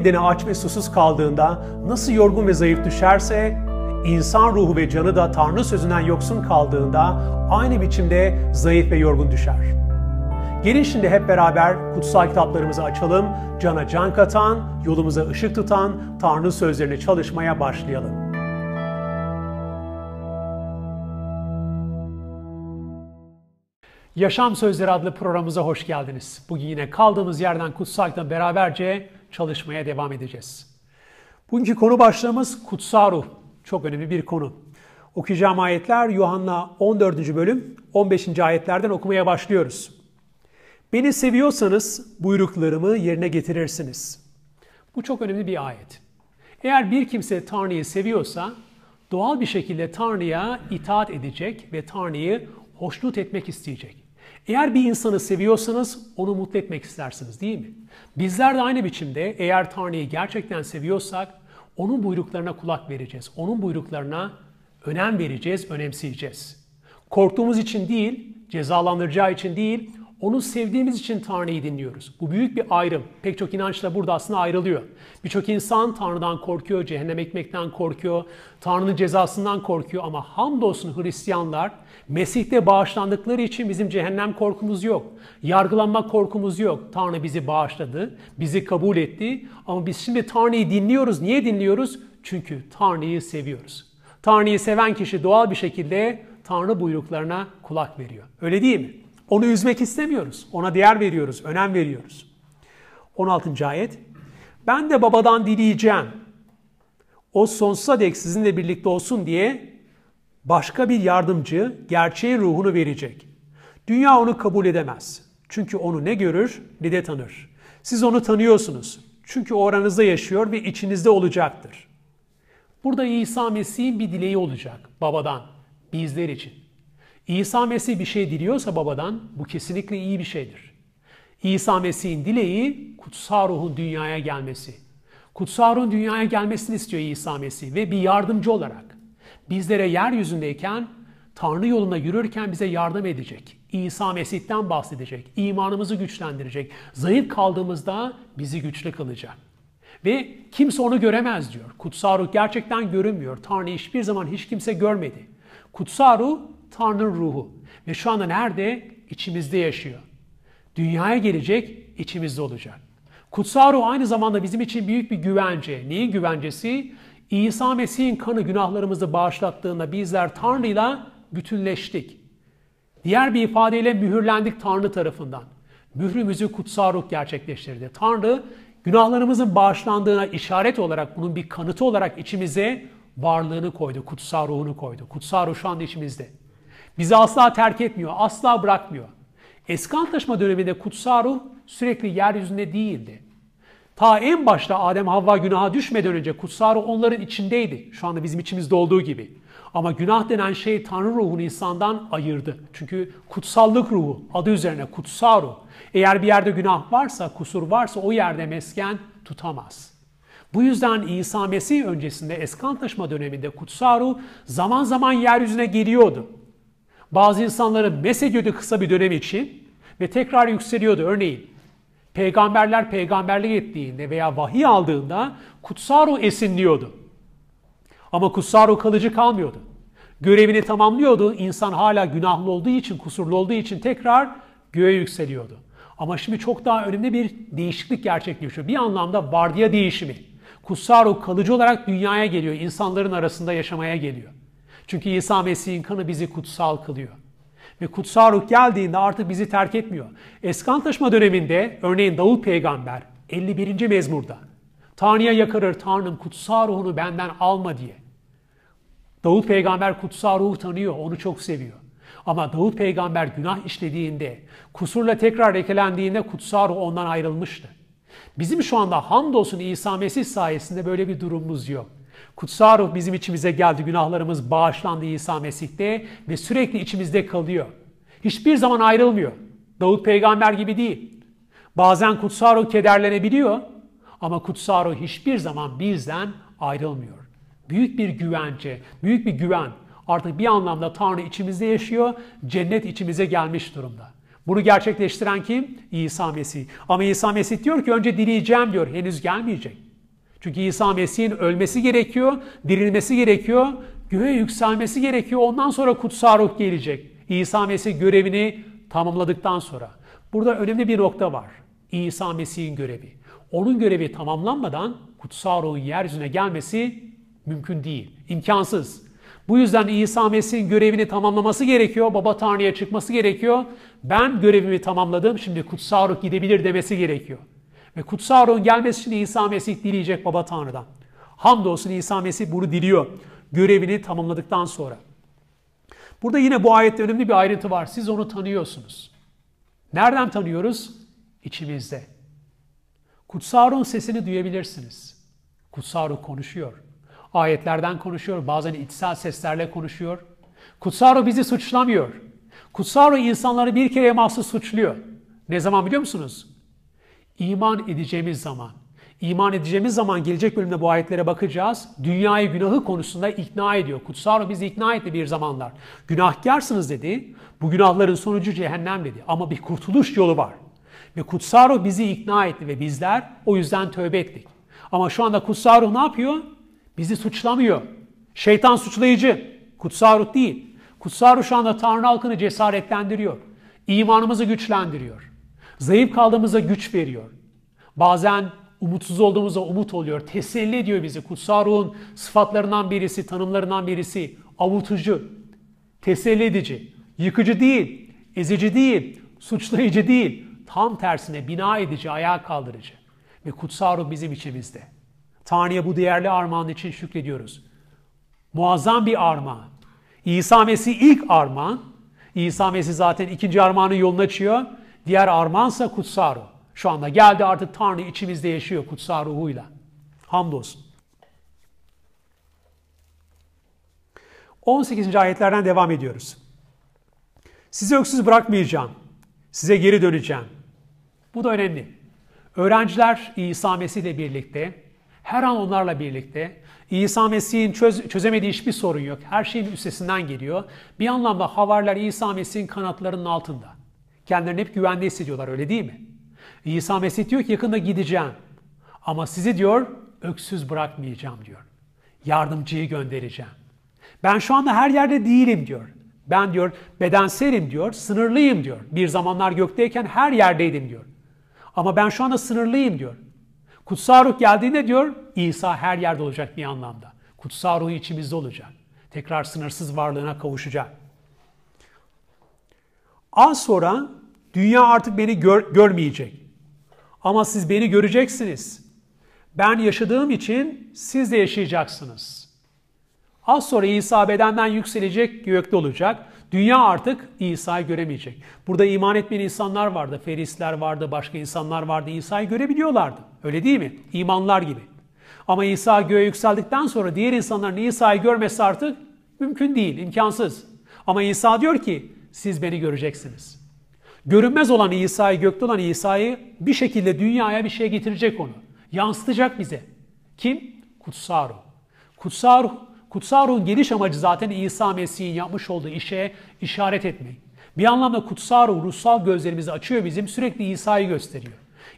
bedeni aç ve susuz kaldığında nasıl yorgun ve zayıf düşerse, insan ruhu ve canı da Tanrı sözünden yoksun kaldığında aynı biçimde zayıf ve yorgun düşer. Gelin şimdi hep beraber kutsal kitaplarımızı açalım, cana can katan, yolumuza ışık tutan Tanrı sözlerini çalışmaya başlayalım. Yaşam Sözleri adlı programımıza hoş geldiniz. Bugün yine kaldığımız yerden kutsakla beraberce çalışmaya devam edeceğiz. Bugünkü konu başlığımız kutsal ruh. Çok önemli bir konu. Okuyacağım ayetler Yuhanna 14. bölüm 15. ayetlerden okumaya başlıyoruz. Beni seviyorsanız buyruklarımı yerine getirirsiniz. Bu çok önemli bir ayet. Eğer bir kimse Tanrı'yı seviyorsa doğal bir şekilde Tanrı'ya itaat edecek ve Tanrı'yı hoşnut etmek isteyecek. Eğer bir insanı seviyorsanız onu mutlu etmek istersiniz değil mi? Bizler de aynı biçimde eğer Tanrı'yı gerçekten seviyorsak onun buyruklarına kulak vereceğiz. Onun buyruklarına önem vereceğiz, önemseyeceğiz. Korktuğumuz için değil, cezalandıracağı için değil, onu sevdiğimiz için Tanrı'yı dinliyoruz. Bu büyük bir ayrım. Pek çok inançla burada aslında ayrılıyor. Birçok insan Tanrı'dan korkuyor, cehennem ekmekten korkuyor, Tanrı'nın cezasından korkuyor ama hamdolsun Hristiyanlar Mesih'te bağışlandıkları için bizim cehennem korkumuz yok. Yargılanma korkumuz yok. Tanrı bizi bağışladı, bizi kabul etti ama biz şimdi Tanrı'yı dinliyoruz. Niye dinliyoruz? Çünkü Tanrı'yı seviyoruz. Tanrı'yı seven kişi doğal bir şekilde Tanrı buyruklarına kulak veriyor. Öyle değil mi? Onu üzmek istemiyoruz. Ona değer veriyoruz, önem veriyoruz. 16. ayet. Ben de babadan dileyeceğim. O sonsuza dek sizinle birlikte olsun diye başka bir yardımcı gerçeğin ruhunu verecek. Dünya onu kabul edemez. Çünkü onu ne görür ne de tanır. Siz onu tanıyorsunuz. Çünkü o aranızda yaşıyor ve içinizde olacaktır. Burada İsa Mesih'in bir dileği olacak babadan bizler için. İsa Mesih bir şey diliyorsa babadan bu kesinlikle iyi bir şeydir. İsa Mesih'in dileği kutsal ruhun dünyaya gelmesi. Kutsal ruhun dünyaya gelmesini istiyor İsa Mesih ve bir yardımcı olarak. Bizlere yeryüzündeyken Tanrı yolunda yürürken bize yardım edecek. İsa Mesih'ten bahsedecek. imanımızı güçlendirecek. Zayıf kaldığımızda bizi güçlü kılacak. Ve kimse onu göremez diyor. Kutsal ruh gerçekten görünmüyor. Tanrı hiçbir zaman hiç kimse görmedi. Kutsal ruh Tanrı'nın ruhu. Ve şu anda nerede? İçimizde yaşıyor. Dünyaya gelecek, içimizde olacak. Kutsal ruh aynı zamanda bizim için büyük bir güvence. Neyin güvencesi? İsa Mesih'in kanı günahlarımızı bağışlattığında bizler Tanrı'yla bütünleştik. Diğer bir ifadeyle mühürlendik Tanrı tarafından. Mührümüzü kutsal ruh gerçekleştirdi. Tanrı günahlarımızın bağışlandığına işaret olarak bunun bir kanıtı olarak içimize varlığını koydu, kutsal ruhunu koydu. Kutsal ruh şu anda içimizde. Bizi asla terk etmiyor, asla bırakmıyor. Eski antlaşma döneminde kutsal ruh sürekli yeryüzünde değildi. Ta en başta Adem Havva günaha düşmeden önce kutsal ruh onların içindeydi. Şu anda bizim içimizde olduğu gibi. Ama günah denen şey Tanrı ruhunu insandan ayırdı. Çünkü kutsallık ruhu, adı üzerine kutsal ruh. Eğer bir yerde günah varsa, kusur varsa o yerde mesken tutamaz. Bu yüzden İsa Mesih öncesinde eski antlaşma döneminde kutsal ruh zaman zaman yeryüzüne geliyordu. Bazı insanları mesediyordu kısa bir dönem için ve tekrar yükseliyordu. Örneğin peygamberler peygamberlik ettiğinde veya vahiy aldığında kutsal ruh esinliyordu. Ama kutsal ruh kalıcı kalmıyordu. Görevini tamamlıyordu. İnsan hala günahlı olduğu için, kusurlu olduğu için tekrar göğe yükseliyordu. Ama şimdi çok daha önemli bir değişiklik gerçekleşiyor. Bir anlamda vardiya değişimi. Kutsal ruh kalıcı olarak dünyaya geliyor, insanların arasında yaşamaya geliyor. Çünkü İsa Mesih'in kanı bizi kutsal kılıyor. Ve kutsal ruh geldiğinde artık bizi terk etmiyor. Eski antlaşma döneminde örneğin Davul peygamber 51. mezmurda Tanrı'ya yakarır Tanrım kutsal ruhunu benden alma diye. Davut peygamber kutsal ruhu tanıyor, onu çok seviyor. Ama Davut peygamber günah işlediğinde, kusurla tekrar rekelendiğinde kutsal ruh ondan ayrılmıştı. Bizim şu anda hamdolsun İsa Mesih sayesinde böyle bir durumumuz yok. Kutsal ruh bizim içimize geldi, günahlarımız bağışlandı İsa Mesih'te ve sürekli içimizde kalıyor. Hiçbir zaman ayrılmıyor. Davut peygamber gibi değil. Bazen kutsal ruh kederlenebiliyor ama kutsal ruh hiçbir zaman bizden ayrılmıyor. Büyük bir güvence, büyük bir güven. Artık bir anlamda Tanrı içimizde yaşıyor, cennet içimize gelmiş durumda. Bunu gerçekleştiren kim? İsa Mesih. Ama İsa Mesih diyor ki önce dileyeceğim diyor, henüz gelmeyecek. Çünkü İsa Mesih'in ölmesi gerekiyor, dirilmesi gerekiyor, göğe yükselmesi gerekiyor. Ondan sonra kutsal ruh gelecek. İsa Mesih görevini tamamladıktan sonra. Burada önemli bir nokta var. İsa Mesih'in görevi. Onun görevi tamamlanmadan kutsal ruhun yeryüzüne gelmesi mümkün değil, imkansız. Bu yüzden İsa Mesih'in görevini tamamlaması gerekiyor, Baba Tanrı'ya çıkması gerekiyor. Ben görevimi tamamladım, şimdi kutsal ruh gidebilir demesi gerekiyor. Ve kutsal ruhun gelmesini İsa Mesih dileyecek Baba Tanrı'dan. Hamdolsun İsa Mesih bunu diliyor. Görevini tamamladıktan sonra. Burada yine bu ayette önemli bir ayrıntı var. Siz onu tanıyorsunuz. Nereden tanıyoruz? İçimizde. Kutsal ruhun sesini duyabilirsiniz. Kutsal ruh konuşuyor. Ayetlerden konuşuyor. Bazen içsel seslerle konuşuyor. Kutsal ruh bizi suçlamıyor. Kutsal ruh insanları bir kere mahsus suçluyor. Ne zaman biliyor musunuz? iman edeceğimiz zaman, iman edeceğimiz zaman gelecek bölümde bu ayetlere bakacağız. Dünyayı günahı konusunda ikna ediyor. Kutsal Ruh bizi ikna etti bir zamanlar. Günahkarsınız dedi. Bu günahların sonucu cehennem dedi. Ama bir kurtuluş yolu var. Ve Kutsal Ruh bizi ikna etti ve bizler o yüzden tövbe ettik. Ama şu anda Kutsal Ruh ne yapıyor? Bizi suçlamıyor. Şeytan suçlayıcı. Kutsal Ruh değil. Kutsal Ruh şu anda Tanrı halkını cesaretlendiriyor. İmanımızı güçlendiriyor. Zayıf kaldığımıza güç veriyor. Bazen umutsuz olduğumuza umut oluyor. Teselli ediyor bizi. Kutsal ruhun sıfatlarından birisi, tanımlarından birisi. Avutucu, teselli edici, yıkıcı değil, ezici değil, suçlayıcı değil. Tam tersine bina edici, ayağa kaldırıcı. Ve kutsal ruh bizim içimizde. Tanrı'ya bu değerli armağan için şükrediyoruz. Muazzam bir armağan. İsa Mesih ilk armağan. İsa Mesih zaten ikinci armağanın yolunu açıyor. Diğer armansa kutsaru. Şu anda geldi artık Tanrı içimizde yaşıyor kutsal ruhuyla. Hamdolsun. 18. ayetlerden devam ediyoruz. Sizi öksüz bırakmayacağım. Size geri döneceğim. Bu da önemli. Öğrenciler İsa Mesih ile birlikte, her an onlarla birlikte, İsa Mesih'in çöz, çözemediği hiçbir sorun yok. Her şeyin üstesinden geliyor. Bir anlamda havariler İsa Mesih'in kanatlarının altında. Kendilerini hep güvende hissediyorlar öyle değil mi? İsa Mesih diyor ki yakında gideceğim. Ama sizi diyor öksüz bırakmayacağım diyor. Yardımcıyı göndereceğim. Ben şu anda her yerde değilim diyor. Ben diyor bedenselim diyor, sınırlıyım diyor. Bir zamanlar gökteyken her yerdeydim diyor. Ama ben şu anda sınırlıyım diyor. Kutsal ruh geldiğinde diyor İsa her yerde olacak bir anlamda. Kutsal ruh içimizde olacak. Tekrar sınırsız varlığına kavuşacak. Az sonra Dünya artık beni gör, görmeyecek. Ama siz beni göreceksiniz. Ben yaşadığım için siz de yaşayacaksınız. Az sonra İsa bedenden yükselecek, gökte olacak. Dünya artık İsa'yı göremeyecek. Burada iman etmeyen insanlar vardı. Ferisler vardı, başka insanlar vardı. İsa'yı görebiliyorlardı. Öyle değil mi? İmanlar gibi. Ama İsa göğe yükseldikten sonra diğer insanların İsa'yı görmesi artık mümkün değil, imkansız. Ama İsa diyor ki siz beni göreceksiniz. Görünmez olan İsa'yı, gökte olan İsa'yı bir şekilde dünyaya bir şey getirecek onu. Yansıtacak bize. Kim? Kutsal ruh. Kutsal ruh Kutsal ruhun geliş amacı zaten İsa Mesih'in yapmış olduğu işe işaret etmek. Bir anlamda kutsal ruh ruhsal gözlerimizi açıyor bizim sürekli İsa'yı gösteriyor.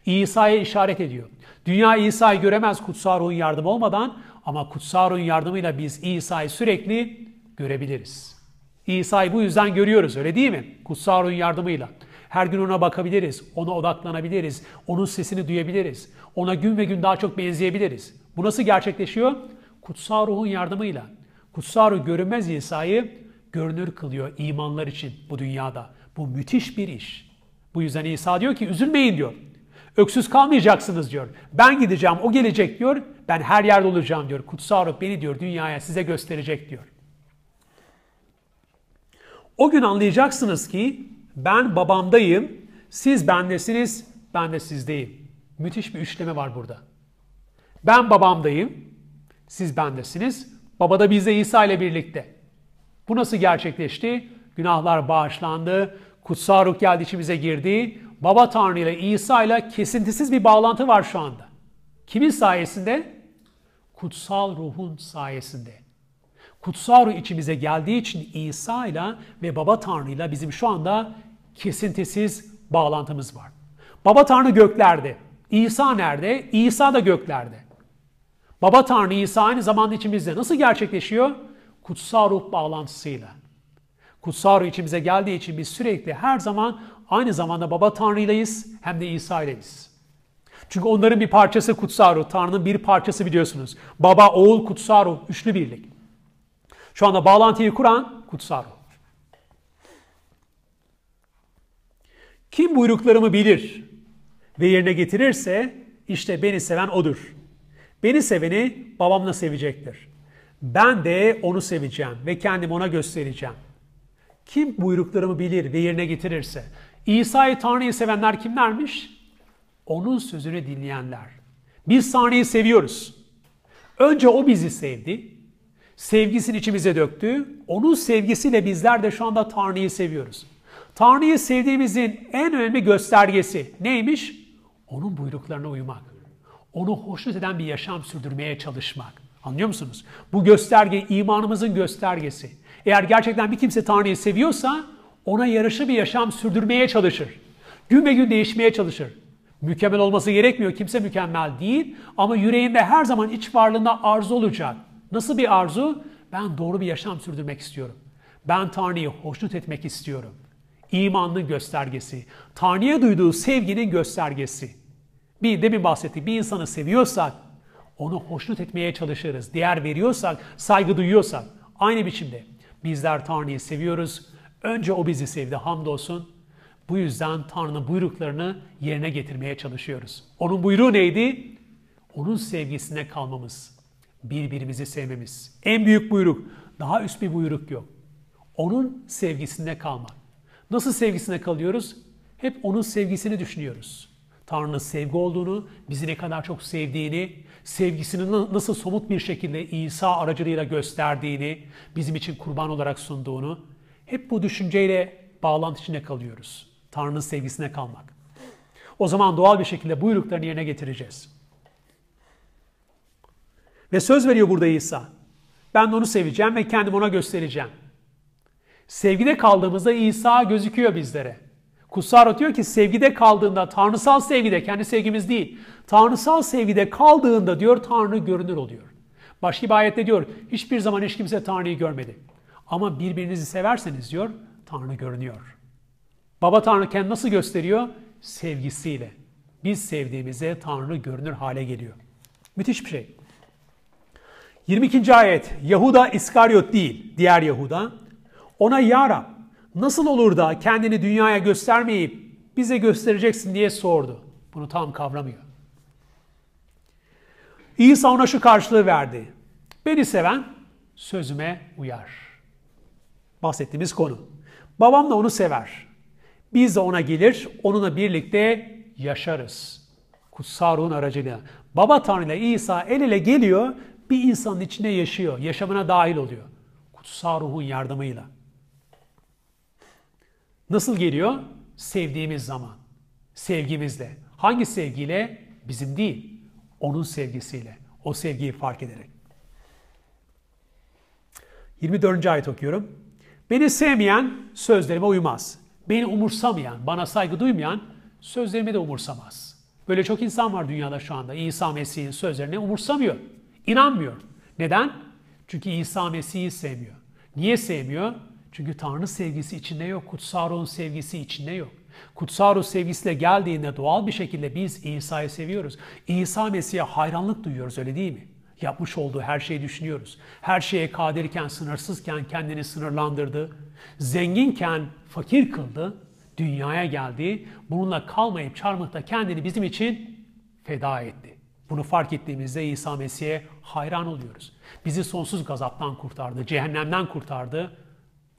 İsa'ya işaret ediyor. Dünya İsa'yı göremez kutsal ruhun yardımı olmadan ama kutsal ruhun yardımıyla biz İsa'yı sürekli görebiliriz. İsa'yı bu yüzden görüyoruz öyle değil mi? Kutsal ruhun yardımıyla. Her gün ona bakabiliriz, ona odaklanabiliriz, onun sesini duyabiliriz. Ona gün ve gün daha çok benzeyebiliriz. Bu nasıl gerçekleşiyor? Kutsal ruhun yardımıyla. Kutsal ruh görünmez İsa'yı görünür kılıyor imanlar için bu dünyada. Bu müthiş bir iş. Bu yüzden İsa diyor ki üzülmeyin diyor. Öksüz kalmayacaksınız diyor. Ben gideceğim, o gelecek diyor. Ben her yerde olacağım diyor. Kutsal ruh beni diyor dünyaya size gösterecek diyor. O gün anlayacaksınız ki ben babamdayım, siz bendesiniz, ben de sizdeyim. Müthiş bir üçleme var burada. Ben babamdayım, siz bendesiniz, baba da bizde İsa ile birlikte. Bu nasıl gerçekleşti? Günahlar bağışlandı, kutsal ruh geldi içimize girdi. Baba Tanrı ile İsa ile kesintisiz bir bağlantı var şu anda. Kimin sayesinde? Kutsal ruhun sayesinde kutsal ruh içimize geldiği için İsa ile ve Baba Tanrı ile bizim şu anda kesintisiz bağlantımız var. Baba Tanrı göklerde. İsa nerede? İsa da göklerde. Baba Tanrı İsa aynı zamanda içimizde. Nasıl gerçekleşiyor? Kutsal ruh bağlantısıyla. Kutsal ruh içimize geldiği için biz sürekli her zaman aynı zamanda Baba Tanrı'yleyiz hem de İsa ileyiz. Çünkü onların bir parçası kutsal ruh, Tanrı'nın bir parçası biliyorsunuz. Baba, oğul, kutsal ruh, üçlü birlik. Şu anda bağlantıyı kuran kutsal ruh. Kim buyruklarımı bilir ve yerine getirirse işte beni seven odur. Beni seveni babamla sevecektir. Ben de onu seveceğim ve kendim ona göstereceğim. Kim buyruklarımı bilir ve yerine getirirse. İsa'yı Tanrı'yı sevenler kimlermiş? Onun sözünü dinleyenler. Biz Tanrı'yı seviyoruz. Önce o bizi sevdi sevgisini içimize döktü. Onun sevgisiyle bizler de şu anda Tanrı'yı seviyoruz. Tanrı'yı sevdiğimizin en önemli göstergesi neymiş? Onun buyruklarına uymak. Onu hoşnut eden bir yaşam sürdürmeye çalışmak. Anlıyor musunuz? Bu gösterge imanımızın göstergesi. Eğer gerçekten bir kimse Tanrı'yı seviyorsa ona yarışı bir yaşam sürdürmeye çalışır. Gün ve gün değişmeye çalışır. Mükemmel olması gerekmiyor. Kimse mükemmel değil. Ama yüreğinde her zaman iç varlığında arzu olacak Nasıl bir arzu? Ben doğru bir yaşam sürdürmek istiyorum. Ben Tanrı'yı hoşnut etmek istiyorum. İmanın göstergesi. Tanrı'ya duyduğu sevginin göstergesi. Bir de demin bahsettik bir insanı seviyorsak onu hoşnut etmeye çalışırız. Diğer veriyorsak, saygı duyuyorsak. Aynı biçimde bizler Tanrı'yı seviyoruz. Önce o bizi sevdi hamdolsun. Bu yüzden Tanrı'nın buyruklarını yerine getirmeye çalışıyoruz. Onun buyruğu neydi? Onun sevgisinde kalmamız birbirimizi sevmemiz. En büyük buyruk. Daha üst bir buyruk yok. Onun sevgisinde kalmak. Nasıl sevgisinde kalıyoruz? Hep onun sevgisini düşünüyoruz. Tanrı'nın sevgi olduğunu, bizi ne kadar çok sevdiğini, sevgisini nasıl somut bir şekilde İsa aracılığıyla gösterdiğini, bizim için kurban olarak sunduğunu, hep bu düşünceyle bağlantı içinde kalıyoruz. Tanrı'nın sevgisine kalmak. O zaman doğal bir şekilde buyruklarını yerine getireceğiz. Ve söz veriyor burada İsa. Ben de onu seveceğim ve kendim ona göstereceğim. Sevgide kaldığımızda İsa gözüküyor bizlere. Kutsal diyor ki sevgide kaldığında, tanrısal sevgide, kendi sevgimiz değil, tanrısal sevgide kaldığında diyor Tanrı görünür oluyor. Başka bir ayette diyor hiçbir zaman hiç kimse Tanrı'yı görmedi. Ama birbirinizi severseniz diyor Tanrı görünüyor. Baba Tanrı kendini nasıl gösteriyor? Sevgisiyle. Biz sevdiğimize Tanrı görünür hale geliyor. Müthiş bir şey. 22. ayet Yahuda İskaryot değil diğer Yahuda. Ona Ya Rab nasıl olur da kendini dünyaya göstermeyip bize göstereceksin diye sordu. Bunu tam kavramıyor. İsa ona şu karşılığı verdi. Beni seven sözüme uyar. Bahsettiğimiz konu. Babam da onu sever. Biz de ona gelir, onunla birlikte yaşarız. Kutsal ruhun aracılığıyla. Baba Tanrı ile İsa el ele geliyor bir insanın içine yaşıyor, yaşamına dahil oluyor. Kutsal ruhun yardımıyla. Nasıl geliyor? Sevdiğimiz zaman. Sevgimizle. Hangi sevgiyle? Bizim değil. Onun sevgisiyle. O sevgiyi fark ederek. 24. ayet okuyorum. Beni sevmeyen sözlerime uymaz. Beni umursamayan, bana saygı duymayan sözlerimi de umursamaz. Böyle çok insan var dünyada şu anda. İsa Mesih'in sözlerini umursamıyor. İnanmıyor. Neden? Çünkü İsa Mesih'i sevmiyor. Niye sevmiyor? Çünkü Tanrı sevgisi içinde yok, kutsal ruhun sevgisi içinde yok. Kutsal ruh sevgisiyle geldiğinde doğal bir şekilde biz İsa'yı seviyoruz. İsa Mesih'e hayranlık duyuyoruz öyle değil mi? Yapmış olduğu her şeyi düşünüyoruz. Her şeye kadirken, sınırsızken kendini sınırlandırdı. Zenginken fakir kıldı. Dünyaya geldi. Bununla kalmayıp çarmıhta kendini bizim için feda etti. Bunu fark ettiğimizde İsa Mesih'e hayran oluyoruz. Bizi sonsuz gazaptan kurtardı, cehennemden kurtardı.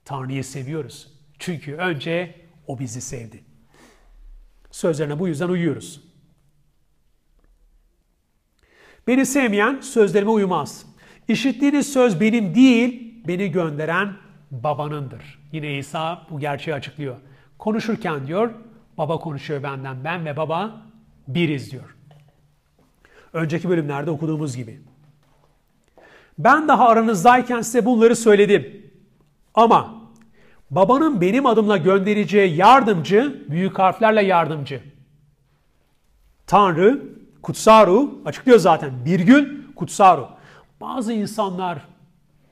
Tanrı'yı seviyoruz. Çünkü önce o bizi sevdi. Sözlerine bu yüzden uyuyoruz. Beni sevmeyen sözlerime uymaz. İşittiğiniz söz benim değil, beni gönderen babanındır. Yine İsa bu gerçeği açıklıyor. Konuşurken diyor, baba konuşuyor benden, ben ve baba biriz diyor. Önceki bölümlerde okuduğumuz gibi. Ben daha aranızdayken size bunları söyledim. Ama babanın benim adımla göndereceği yardımcı, büyük harflerle yardımcı. Tanrı, kutsaru, açıklıyor zaten bir gün kutsaru. Bazı insanlar,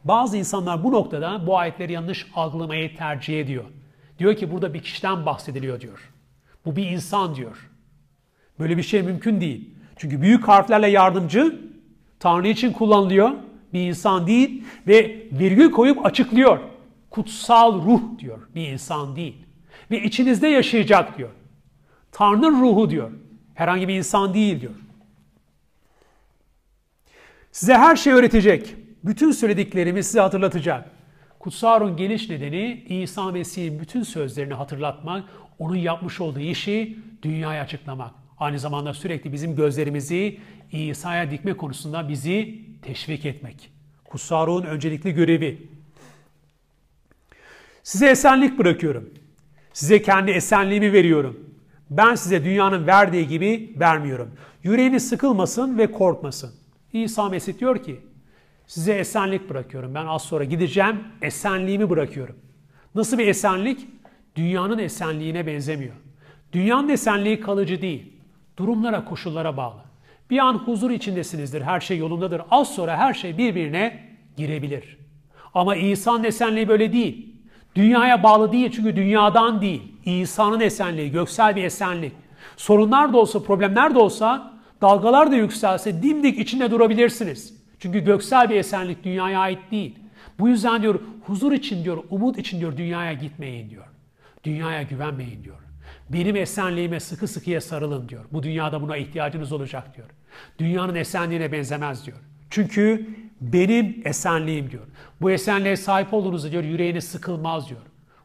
bazı insanlar bu noktada bu ayetleri yanlış algılamayı tercih ediyor. Diyor ki burada bir kişiden bahsediliyor diyor. Bu bir insan diyor. Böyle bir şey mümkün değil. Çünkü büyük harflerle yardımcı Tanrı için kullanılıyor. Bir insan değil ve virgül koyup açıklıyor. Kutsal ruh diyor. Bir insan değil. Ve içinizde yaşayacak diyor. Tanrı'nın ruhu diyor. Herhangi bir insan değil diyor. Size her şey öğretecek. Bütün söylediklerimi size hatırlatacak. Kutsal ruhun geliş nedeni İsa Mesih'in bütün sözlerini hatırlatmak, onun yapmış olduğu işi dünyaya açıklamak. Aynı zamanda sürekli bizim gözlerimizi İsa'ya dikme konusunda bizi teşvik etmek. Kusarun öncelikli görevi. Size esenlik bırakıyorum. Size kendi esenliğimi veriyorum. Ben size dünyanın verdiği gibi vermiyorum. Yüreğiniz sıkılmasın ve korkmasın. İsa Mesih diyor ki, size esenlik bırakıyorum. Ben az sonra gideceğim, esenliğimi bırakıyorum. Nasıl bir esenlik? Dünyanın esenliğine benzemiyor. Dünyanın esenliği kalıcı değil. Durumlara, koşullara bağlı. Bir an huzur içindesinizdir, her şey yolundadır. Az sonra her şey birbirine girebilir. Ama İsa'nın esenliği böyle değil. Dünyaya bağlı değil çünkü dünyadan değil. İsa'nın esenliği, göksel bir esenlik. Sorunlar da olsa, problemler de olsa, dalgalar da yükselse dimdik içinde durabilirsiniz. Çünkü göksel bir esenlik dünyaya ait değil. Bu yüzden diyor huzur için diyor, umut için diyor dünyaya gitmeyin diyor. Dünyaya güvenmeyin diyor. Benim esenliğime sıkı sıkıya sarılın diyor. Bu dünyada buna ihtiyacınız olacak diyor. Dünyanın esenliğine benzemez diyor. Çünkü benim esenliğim diyor. Bu esenliğe sahip olduğunuzda diyor yüreğiniz sıkılmaz diyor.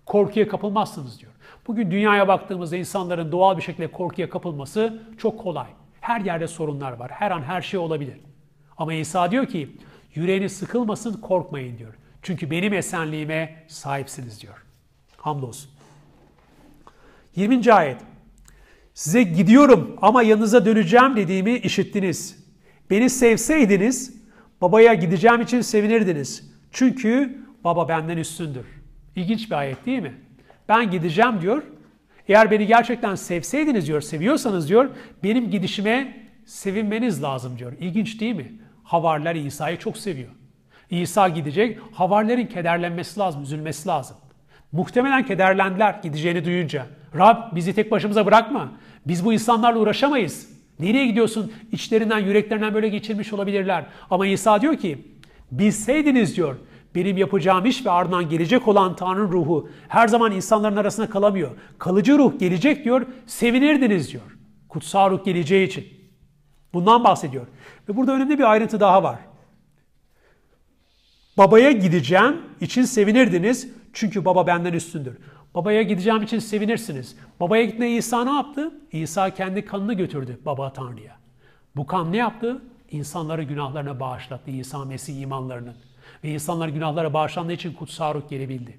Korkuya kapılmazsınız diyor. Bugün dünyaya baktığımızda insanların doğal bir şekilde korkuya kapılması çok kolay. Her yerde sorunlar var. Her an her şey olabilir. Ama İsa diyor ki yüreğiniz sıkılmasın korkmayın diyor. Çünkü benim esenliğime sahipsiniz diyor. Hamdolsun. 20. ayet. Size gidiyorum ama yanınıza döneceğim dediğimi işittiniz. Beni sevseydiniz babaya gideceğim için sevinirdiniz. Çünkü baba benden üstündür. İlginç bir ayet değil mi? Ben gideceğim diyor. Eğer beni gerçekten sevseydiniz diyor, seviyorsanız diyor, benim gidişime sevinmeniz lazım diyor. İlginç değil mi? Havarlar İsa'yı çok seviyor. İsa gidecek, havarların kederlenmesi lazım, üzülmesi lazım. Muhtemelen kederlendiler gideceğini duyunca. Rab bizi tek başımıza bırakma. Biz bu insanlarla uğraşamayız. Nereye gidiyorsun? İçlerinden, yüreklerinden böyle geçirmiş olabilirler. Ama İsa diyor ki, bilseydiniz diyor, benim yapacağım iş ve ardından gelecek olan Tanrı'nın ruhu her zaman insanların arasında kalamıyor. Kalıcı ruh gelecek diyor, sevinirdiniz diyor. Kutsal ruh geleceği için. Bundan bahsediyor. Ve burada önemli bir ayrıntı daha var. Babaya gideceğim için sevinirdiniz çünkü baba benden üstündür. Babaya gideceğim için sevinirsiniz. Babaya gitmeye İsa ne yaptı? İsa kendi kanını götürdü baba Tanrı'ya. Bu kan ne yaptı? İnsanları günahlarına bağışlattı İsa Mesih imanlarının. Ve insanlar günahlara bağışlandığı için kutsal ruh gelebildi.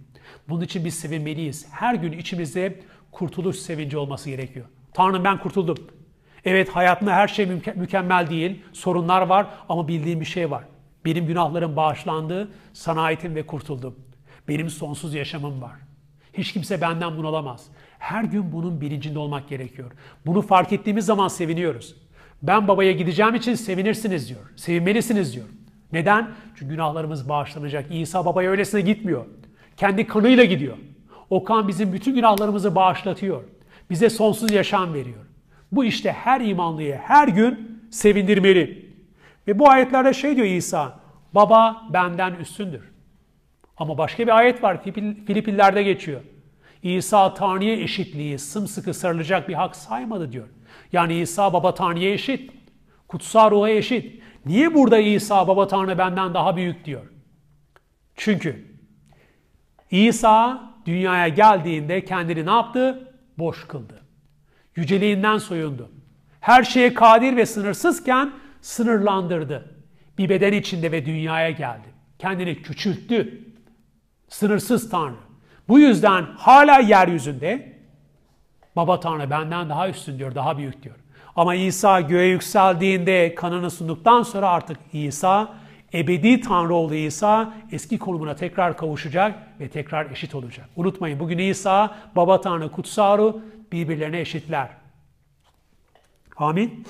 Bunun için biz sevinmeliyiz. Her gün içimizde kurtuluş sevinci olması gerekiyor. Tanrım ben kurtuldum. Evet hayatımda her şey mükemmel değil. Sorunlar var ama bildiğim bir şey var. Benim günahlarım bağışlandı, sana aitim ve kurtuldum. Benim sonsuz yaşamım var. Hiç kimse benden bunu alamaz. Her gün bunun bilincinde olmak gerekiyor. Bunu fark ettiğimiz zaman seviniyoruz. Ben babaya gideceğim için sevinirsiniz diyor. Sevinmelisiniz diyor. Neden? Çünkü günahlarımız bağışlanacak. İsa babaya öylesine gitmiyor. Kendi kanıyla gidiyor. O kan bizim bütün günahlarımızı bağışlatıyor. Bize sonsuz yaşam veriyor. Bu işte her imanlıyı her gün sevindirmeli. Ve bu ayetlerde şey diyor İsa, baba benden üstündür. Ama başka bir ayet var Filipillerde geçiyor. İsa Tanrı'ya eşitliği sımsıkı sarılacak bir hak saymadı diyor. Yani İsa baba Tanrı'ya eşit. Kutsal ruha eşit. Niye burada İsa baba Tanrı benden daha büyük diyor? Çünkü İsa dünyaya geldiğinde kendini ne yaptı? Boş kıldı. Yüceliğinden soyundu. Her şeye kadir ve sınırsızken sınırlandırdı. Bir beden içinde ve dünyaya geldi. Kendini küçülttü. Sınırsız Tanrı. Bu yüzden hala yeryüzünde Baba Tanrı benden daha üstün diyor, daha büyük diyor. Ama İsa göğe yükseldiğinde kanını sunduktan sonra artık İsa, ebedi Tanrı oğlu İsa eski konumuna tekrar kavuşacak ve tekrar eşit olacak. Unutmayın bugün İsa, Baba Tanrı, Kutsaru birbirlerine eşitler. Amin.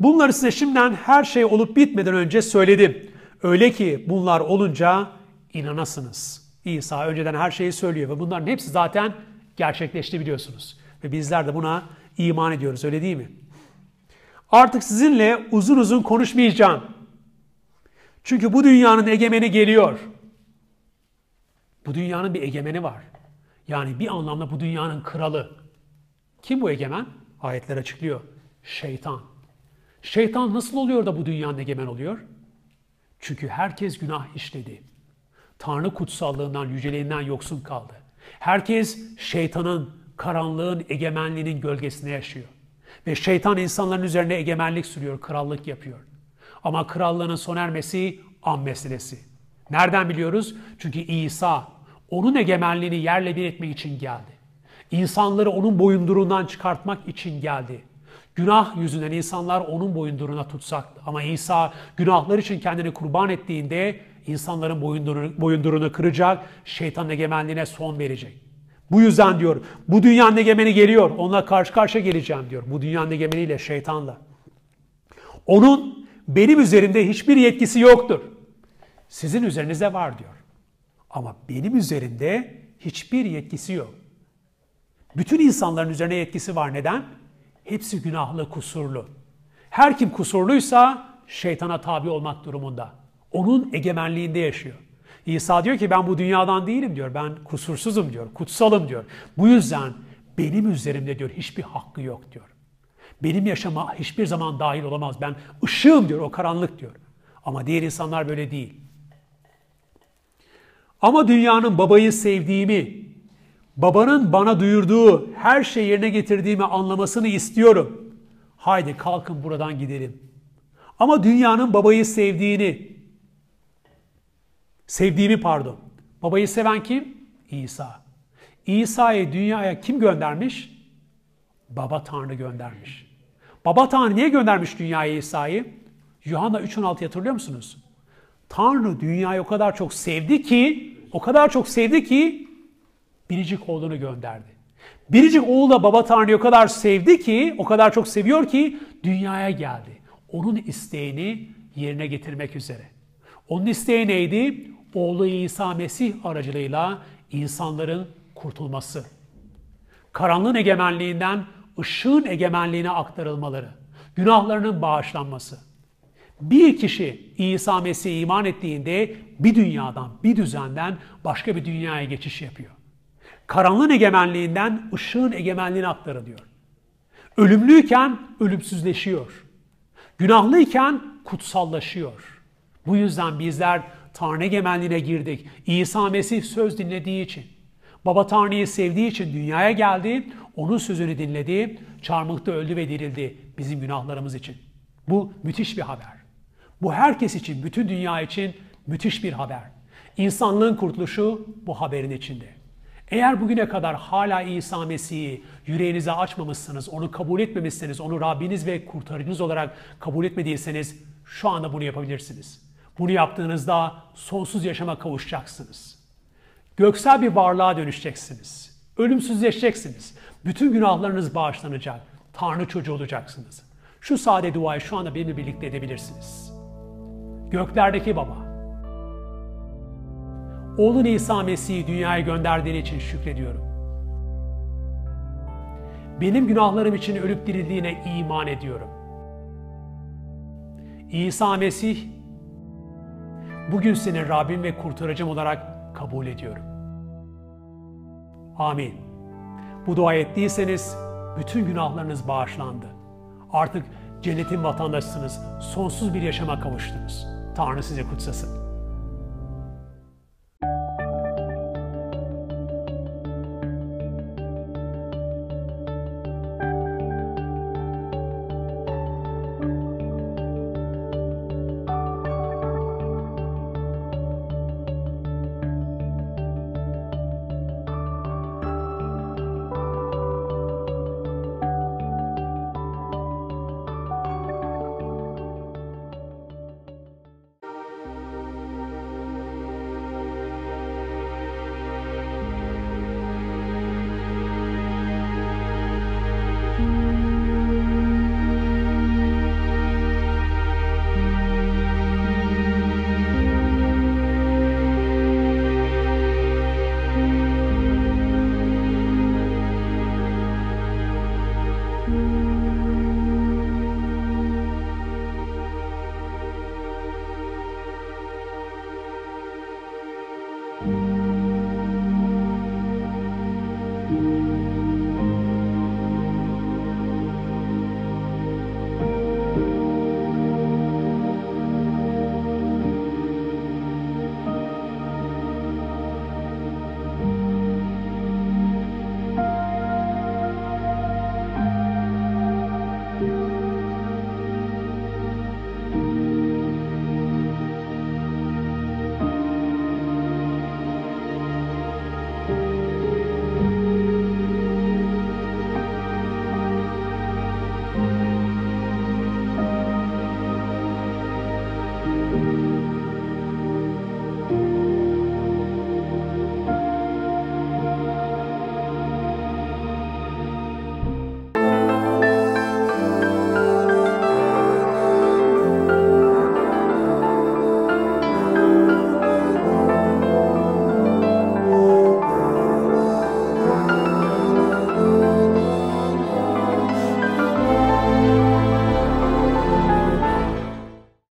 Bunları size şimdiden her şey olup bitmeden önce söyledim. Öyle ki bunlar olunca inanasınız. İsa önceden her şeyi söylüyor ve bunların hepsi zaten gerçekleşti biliyorsunuz. Ve bizler de buna iman ediyoruz öyle değil mi? Artık sizinle uzun uzun konuşmayacağım. Çünkü bu dünyanın egemeni geliyor. Bu dünyanın bir egemeni var. Yani bir anlamda bu dünyanın kralı. Kim bu egemen? Ayetler açıklıyor. Şeytan. Şeytan nasıl oluyor da bu dünyanın egemen oluyor? Çünkü herkes günah işledi. Tanrı kutsallığından, yüceliğinden yoksun kaldı. Herkes şeytanın, karanlığın egemenliğinin gölgesinde yaşıyor. Ve şeytan insanların üzerine egemenlik sürüyor, krallık yapıyor. Ama krallığının son ermesi an meselesi. Nereden biliyoruz? Çünkü İsa onun egemenliğini yerle bir etmek için geldi. İnsanları onun boyunduruğundan çıkartmak için geldi. Günah yüzünden insanlar onun boyunduruna tutsak ama İsa günahlar için kendini kurban ettiğinde insanların boyundurunu, kıracak, şeytanın egemenliğine son verecek. Bu yüzden diyor, bu dünyanın egemeni geliyor, onunla karşı karşıya geleceğim diyor. Bu dünyanın egemeniyle, şeytanla. Onun benim üzerinde hiçbir yetkisi yoktur. Sizin üzerinizde var diyor. Ama benim üzerinde hiçbir yetkisi yok. Bütün insanların üzerine yetkisi var. Neden? Hepsi günahlı, kusurlu. Her kim kusurluysa şeytana tabi olmak durumunda. Onun egemenliğinde yaşıyor. İsa diyor ki ben bu dünyadan değilim diyor. Ben kusursuzum diyor. Kutsalım diyor. Bu yüzden benim üzerimde diyor hiçbir hakkı yok diyor. Benim yaşama hiçbir zaman dahil olamaz. Ben ışığım diyor o karanlık diyor. Ama diğer insanlar böyle değil. Ama dünyanın babayı sevdiğimi, Babanın bana duyurduğu her şeyi yerine getirdiğimi anlamasını istiyorum. Haydi kalkın buradan gidelim. Ama dünyanın babayı sevdiğini, sevdiğimi pardon. Babayı seven kim? İsa. İsa'yı dünyaya kim göndermiş? Baba Tanrı göndermiş. Baba Tanrı niye göndermiş dünyaya İsa'yı? Yuhanna 3.16'yı hatırlıyor musunuz? Tanrı dünyayı o kadar çok sevdi ki, o kadar çok sevdi ki biricik oğlunu gönderdi. Biricik oğlu da baba Tanrı'yı o kadar sevdi ki, o kadar çok seviyor ki dünyaya geldi. Onun isteğini yerine getirmek üzere. Onun isteği neydi? Oğlu İsa Mesih aracılığıyla insanların kurtulması. Karanlığın egemenliğinden ışığın egemenliğine aktarılmaları. Günahlarının bağışlanması. Bir kişi İsa Mesih'e iman ettiğinde bir dünyadan, bir düzenden başka bir dünyaya geçiş yapıyor karanlığın egemenliğinden ışığın egemenliğine aktarılıyor. Ölümlüyken ölümsüzleşiyor. Günahlıyken kutsallaşıyor. Bu yüzden bizler Tanrı egemenliğine girdik. İsa Mesih söz dinlediği için, Baba Tanrı'yı sevdiği için dünyaya geldi, onun sözünü dinledi, çarmıhta öldü ve dirildi bizim günahlarımız için. Bu müthiş bir haber. Bu herkes için, bütün dünya için müthiş bir haber. İnsanlığın kurtuluşu bu haberin içinde. Eğer bugüne kadar hala İsa Mesih'i yüreğinize açmamışsınız, onu kabul etmemişseniz, onu Rabbiniz ve kurtarıcınız olarak kabul etmediyseniz şu anda bunu yapabilirsiniz. Bunu yaptığınızda sonsuz yaşama kavuşacaksınız. Göksel bir varlığa dönüşeceksiniz. Ölümsüzleşeceksiniz. Bütün günahlarınız bağışlanacak. Tanrı çocuğu olacaksınız. Şu sade duayı şu anda benimle birlikte edebilirsiniz. Göklerdeki Baba, oğlun İsa Mesih'i dünyaya gönderdiğin için şükrediyorum. Benim günahlarım için ölüp dirildiğine iman ediyorum. İsa Mesih, bugün seni Rabbim ve kurtarıcım olarak kabul ediyorum. Amin. Bu dua ettiyseniz bütün günahlarınız bağışlandı. Artık cennetin vatandaşısınız, sonsuz bir yaşama kavuştunuz. Tanrı size kutsasın.